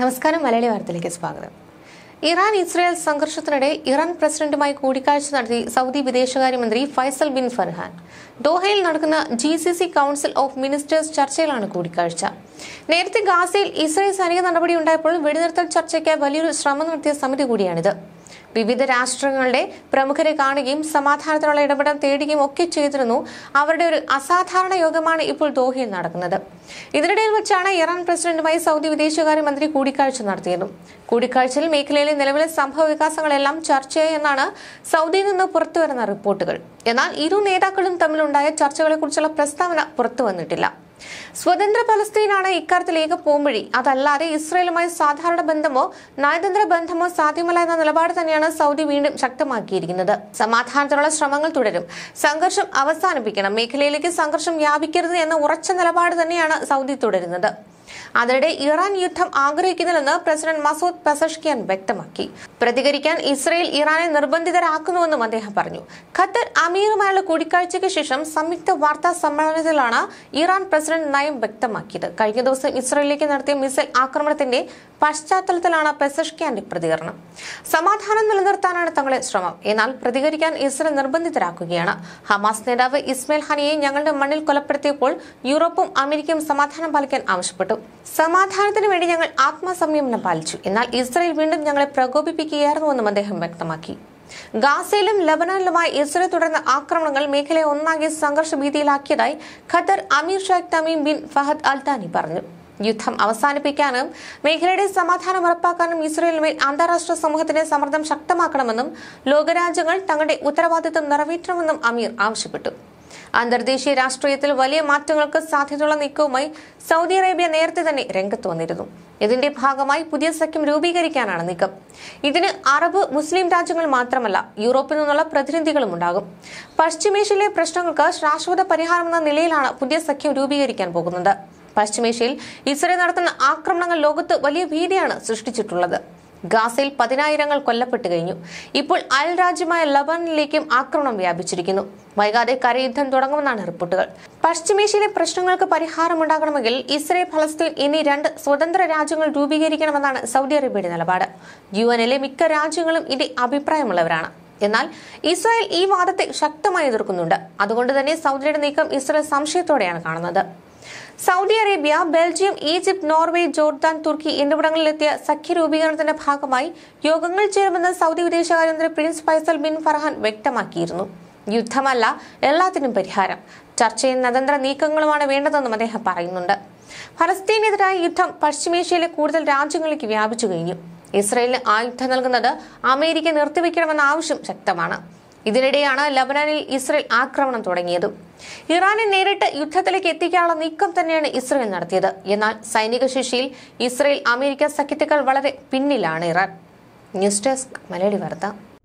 നമസ്കാരം മലയാളി വാർത്തയിലേക്ക് സ്വാഗതം ഇറാൻ ഇസ്രായേൽ സംഘർഷത്തിനിടെ ഇറാൻ പ്രസിഡന്റുമായി കൂടിക്കാഴ്ച നടത്തി സൗദി വിദേശകാര്യമന്ത്രി ഫൈസൽ ബിൻ ഫർഹാൻ ദോഹയിൽ നടക്കുന്ന G C C council of ministers ചർച്ചയിലാണ് കൂടിക്കാഴ്ച നേരത്തെ ഗാസയിൽ ഇസ്രായേൽ സൈനിക നടപടി ഉണ്ടായപ്പോൾ വെടിനിർത്തൽ ചർച്ചയ്ക്ക് വലിയൊരു ശ്രമം നടത്തിയ സമിതി കൂടിയാണിത് വിവിധ രാഷ്ട്രങ്ങളുടെ പ്രമുഖരെ കാണുകയും സമാധാനത്തിനുള്ള ഇടപെടൽ തേടുകയും ഒക്കെ ചെയ്തിരുന്നു അവരുടെ ഒരു അസാധാരണ യോഗമാണ് ഇപ്പോൾ ദോഹയിൽ നടക്കുന്നത് ഇതിനിടയിൽ വെച്ചാണ് ഇറാൻ പ്രസിഡന്റുമായി സൗദി വിദേശകാര്യമന്ത്രി കൂടിക്കാഴ്ച നടത്തിയത് കൂടിക്കാഴ്ചയിൽ മേഖലയിലെ നിലവിലെ സംഭവ വികാസങ്ങളെല്ലാം എന്നാണ് സൗദിയിൽ നിന്ന് പുറത്തുവരുന്ന റിപ്പോർട്ടുകൾ എന്നാൽ ഇരു നേതാക്കളും തമ്മിലുണ്ടായ ചർച്ചകളെക്കുറിച്ചുള്ള പ്രസ്താവന പുറത്തു വന്നിട്ടില്ല സ്വതന്ത്ര പലസ്തീനാണ് ഇക്കാര്യത്തിലേക്ക് ഏക പോംവഴി അതല്ലാതെ ഇസ്രയേലുമായി സാധാരണ ബന്ധമോ നയതന്ത്ര ബന്ധമോ സാധ്യമല്ല എന്ന നിലപാട് തന്നെയാണ് സൗദി വീണ്ടും ശക്തമാക്കിയിരിക്കുന്നത് സമാധാനത്തിനുള്ള ശ്രമങ്ങൾ തുടരും സംഘർഷം അവസാനിപ്പിക്കണം മേഖലയിലേക്ക് സംഘർഷം വ്യാപിക്കരുത് എന്ന ഉറച്ച നിലപാട് തന്നെയാണ് സൗദി തുടരുന്നത് അതിനിടെ ഇറാൻ യുദ്ധം ആഗ്രഹിക്കുന്നില്ലെന്ന് പ്രസിഡന്റ് മസൂദ് പെസഷ്കിയാൻ വ്യക്തമാക്കി പ്രതികരിക്കാൻ ഇസ്രയേൽ ഇറാനെ നിർബന്ധിതരാക്കുന്നുവെന്നും അദ്ദേഹം പറഞ്ഞു ഖത്തർ അമീറുമായുള്ള കൂടിക്കാഴ്ചയ്ക്ക് ശേഷം സംയുക്ത വാർത്താ സമ്മേളനത്തിലാണ് ഇറാൻ പ്രസിഡന്റ് നയം വ്യക്തമാക്കിയത് കഴിഞ്ഞ ദിവസം ഇസ്രയേലിലേക്ക് നടത്തിയ മിസൈൽ ആക്രമണത്തിന്റെ പശ്ചാത്തലത്തിലാണ് പെസഷ്കിയാന്റെ പ്രതികരണം സമാധാനം നിലനിർത്താനാണ് തങ്ങളെ ശ്രമം എന്നാൽ പ്രതികരിക്കാൻ ഇസ്രയേൽ നിർബന്ധിതരാക്കുകയാണ് ഹമാസ് നേതാവ് ഇസ്മേൽ ഹനിയെ ഞങ്ങളുടെ മണ്ണിൽ കൊലപ്പെടുത്തിയപ്പോൾ യൂറോപ്പും അമേരിക്കയും സമാധാനം പാലിക്കാൻ ആവശ്യപ്പെട്ടു സമാധാനത്തിന് വേണ്ടി ഞങ്ങൾ ആത്മസംയമനം പാലിച്ചു എന്നാൽ ഇസ്രയേൽ വീണ്ടും ഞങ്ങളെ പ്രകോപിപ്പിക്കുകയായിരുന്നുവെന്നും അദ്ദേഹം വ്യക്തമാക്കി ഗാസയിലും ലബനനിലുമായി ഇസ്രയേൽ തുടർന്ന ആക്രമണങ്ങൾ മേഖലയെ ഒന്നാകെ സംഘർഷഭീതിയിലാക്കിയതായി ഖത്തർ അമീർ Sheikh Tamim bin Fahad Al Thani പറഞ്ഞു യുദ്ധം അവസാനിപ്പിക്കാനും മേഖലയുടെ സമാധാനം ഉറപ്പാക്കാനും ഇസ്രയേലിന്മേൽ അന്താരാഷ്ട്ര സമൂഹത്തിന്റെ സമ്മർദ്ദം ശക്തമാക്കണമെന്നും ലോകരാജ്യങ്ങൾ തങ്ങളുടെ ഉത്തരവാദിത്തം നിറവേറ്റണമെന്നും അമീർ ആവശ്യപ്പെട്ടു അന്തർദേശീയ രാഷ്ട്രീയത്തിൽ വലിയ മാറ്റങ്ങൾക്ക് സാധ്യതയുള്ള നീക്കവുമായി സൗദി അറേബ്യ നേരത്തെ തന്നെ രംഗത്ത് വന്നിരുന്നു ഇതിന്റെ ഭാഗമായി പുതിയ സഖ്യം രൂപീകരിക്കാനാണ് നീക്കം ഇതിന് അറബ് മുസ്ലിം രാജ്യങ്ങൾ മാത്രമല്ല യൂറോപ്പിൽ നിന്നുള്ള പ്രതിനിധികളും ഉണ്ടാകും പശ്ചിമേഷ്യയിലെ പ്രശ്നങ്ങൾക്ക് ശാശ്വത പരിഹാരം എന്ന നിലയിലാണ് പുതിയ സഖ്യം രൂപീകരിക്കാൻ പോകുന്നത് പശ്ചിമേഷ്യയിൽ ഇസ്രയേൽ നടത്തുന്ന ആക്രമണങ്ങൾ ലോകത്ത് വലിയ ഭീതിയാണ് സൃഷ്ടിച്ചിട്ടുള്ളത് ഗാസയിൽ പതിനായിരങ്ങൾ കൊല്ലപ്പെട്ടു കഴിഞ്ഞു ഇപ്പോൾ അയൽ രാജ്യമായ ലബനിലേക്കും ആക്രമണം വ്യാപിച്ചിരിക്കുന്നു വൈകാതെ കരയുദ്ധം തുടങ്ങുമെന്നാണ് റിപ്പോർട്ടുകൾ പശ്ചിമേഷ്യയിലെ പ്രശ്നങ്ങൾക്ക് പരിഹാരമുണ്ടാകണമെങ്കിൽ ഇസ്രയേൽ ഫലസ്തീൻ എന്നീ രണ്ട് സ്വതന്ത്ര രാജ്യങ്ങൾ രൂപീകരിക്കണമെന്നാണ് സൗദി അറേബ്യയുടെ നിലപാട് യു എനിലെ മിക്ക രാജ്യങ്ങളും ഇതിന്റെ അഭിപ്രായമുള്ളവരാണ് എന്നാൽ ഇസ്രായേൽ ഈ വാദത്തെ ശക്തമായി എതിർക്കുന്നുണ്ട് അതുകൊണ്ട് തന്നെ സൗദിയുടെ നീക്കം ഇസ്രായേൽ സംശയത്തോടെയാണ് കാണുന്നത് Saudi Arabia Belgium Egypt Norway Jordan Turkey എന്നിവിടങ്ങളിലെത്തിയ സഖ്യ രൂപീകരണത്തിന്റെ ഭാഗമായി യോഗങ്ങൾ ചേരുമെന്ന് സൗദി വിദേശകാര്യമന്ത്രി പ്രിൻസ് ഫൈസൽ ബിൻ ഫർഹാൻ വ്യക്തമാക്കിയിരുന്നു യുദ്ധമല്ല എല്ലാത്തിനും പരിഹാരം ചർച്ചയും നതന്ത്ര നീക്കങ്ങളുമാണ് വേണ്ടതെന്നും അദ്ദേഹം പറയുന്നുണ്ട് ഫലസ്തീനെതിരായ യുദ്ധം പശ്ചിമേഷ്യയിലെ കൂടുതൽ രാജ്യങ്ങളിലേക്ക് വ്യാപിച്ചു കഴിഞ്ഞു ഇസ്രയേലിന് ആയുധം നൽകുന്നത് അമേരിക്ക നിർത്തിവെക്കണമെന്ന ആവശ്യം ശക്തമാണ് ഇതിനിടെയാണ് ലബനാനിൽ ഇസ്രയേൽ ആക്രമണം തുടങ്ങിയത് ഇറാനെ നേരിട്ട് യുദ്ധത്തിലേക്ക് എത്തിക്കാനുള്ള നീക്കം തന്നെയാണ് ഇസ്രയേൽ നടത്തിയത് എന്നാൽ സൈനിക ശേഷിയിൽ ഇസ്രയേൽ അമേരിക്ക സഖ്യത്തേക്കാൾ വളരെ പിന്നിലാണ് ഇറാൻ ന്യൂസ് ഡെസ്ക് മലയാളി വാർത്ത